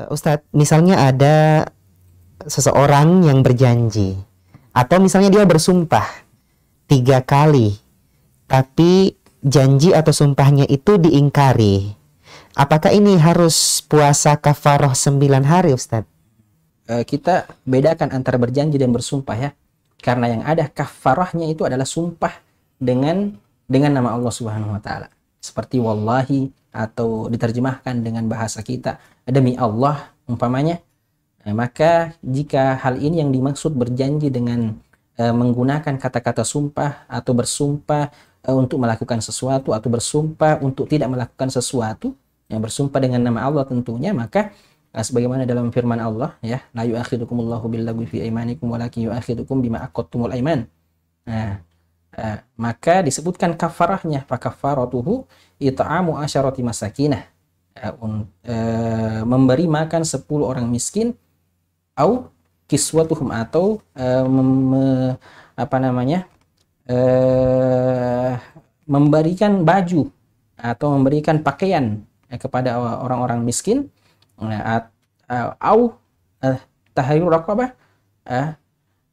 Eh, Ustadz, misalnya ada seseorang yang berjanji atau misalnya dia bersumpah tiga kali, tapi janji atau sumpahnya itu diingkari. Apakah ini harus puasa kafaroh sembilan hari, Ustadz? Eh, kita bedakan antara berjanji dan bersumpah ya, karena yang ada kafarohnya itu adalah sumpah dengan dengan nama Allah Subhanahu Wa Taala. Seperti wallahi, atau diterjemahkan dengan bahasa kita demi Allah umpamanya nah, maka jika hal ini yang dimaksud berjanji dengan e, menggunakan kata-kata sumpah atau bersumpah e, untuk melakukan sesuatu atau bersumpah untuk tidak melakukan sesuatu yang bersumpah dengan nama Allah tentunya maka Nah, sebagaimana dalam firman Allah ya, la yu'akhidukumullahu billaghwi fi aymanikum walakin yu'akhidukum bima aqattumul aiman. Nah, Eh, maka disebutkan kafarahnya fakafaratuhu it'amu asyarati masakinah eh, eh, memberi makan 10 orang miskin au kiswatuhum atau apa namanya memberikan baju atau memberikan pakaian kepada orang-orang miskin au tahayyur raqabah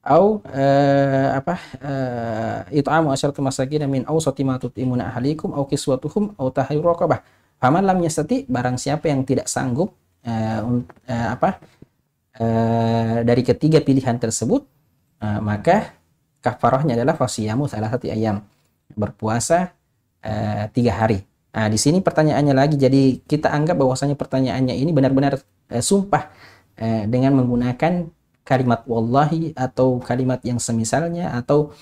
au uh, apa uh, it'amu asyaratu masakin min awsati ma tut'imuna ahlikum au kiswatuhum au tahriru raqabah. Faman lam yastati barang siapa yang tidak sanggup uh, uh, apa uh, dari ketiga pilihan tersebut uh, maka kafarahnya adalah fasiyamu salah satu ayam berpuasa uh, tiga hari. Nah, di sini pertanyaannya lagi jadi kita anggap bahwasanya pertanyaannya ini benar-benar uh, sumpah uh, dengan menggunakan kalimat wallahi atau kalimat yang semisalnya atau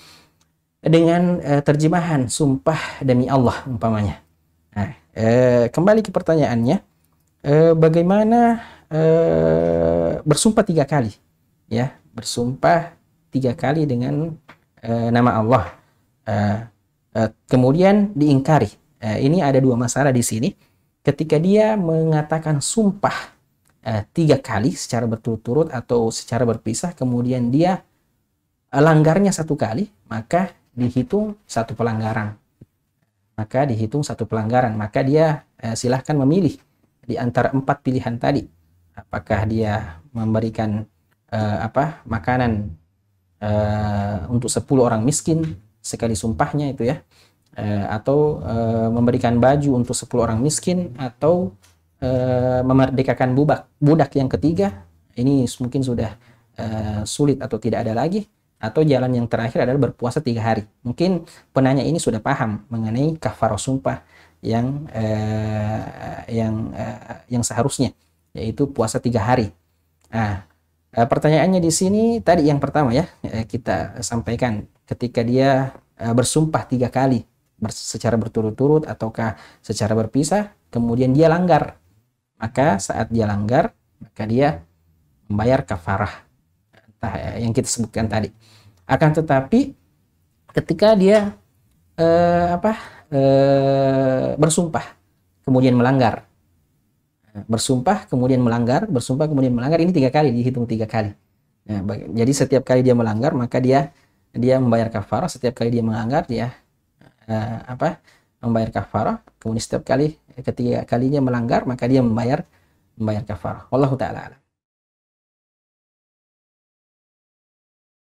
dengan uh, terjemahan sumpah demi Allah umpamanya. Nah, uh, kembali ke pertanyaannya, uh, bagaimana uh, bersumpah tiga kali? Ya, bersumpah tiga kali dengan uh, nama Allah. uh, uh, kemudian diingkari. Uh, ini ada dua masalah di sini. Ketika dia mengatakan sumpah Eh, tiga kali secara berturut-turut atau secara berpisah, kemudian dia eh, langgarnya satu kali, maka dihitung satu pelanggaran. Maka dihitung satu pelanggaran, maka dia eh, silahkan memilih di antara empat pilihan tadi. Apakah dia memberikan apa makanan untuk sepuluh orang miskin sekali sumpahnya itu ya, atau uh, memberikan baju untuk 10 orang miskin atau e, memerdekakan budak budak yang ketiga ini mungkin sudah e, sulit atau tidak ada lagi atau jalan yang terakhir adalah berpuasa tiga hari. Mungkin penanya ini sudah paham mengenai kafaroh sumpah yang e, yang e, yang seharusnya yaitu puasa tiga hari. Nah, pertanyaannya di sini tadi yang pertama ya kita sampaikan ketika dia bersumpah tiga kali secara berturut-turut ataukah secara berpisah, kemudian dia langgar maka saat dia langgar maka dia membayar kafarah entah eh, yang kita sebutkan tadi akan tetapi ketika dia eh, apa eh, bersumpah kemudian melanggar bersumpah kemudian melanggar bersumpah kemudian melanggar ini tiga kali dihitung tiga kali nah, jadi setiap kali dia melanggar maka dia dia membayar kafarah setiap kali dia melanggar dia eh, apa membayar kafarah kemudian setiap kali ketiga kalinya melanggar maka dia hmm. membayar membayar kafarah. Wallahu taala alam.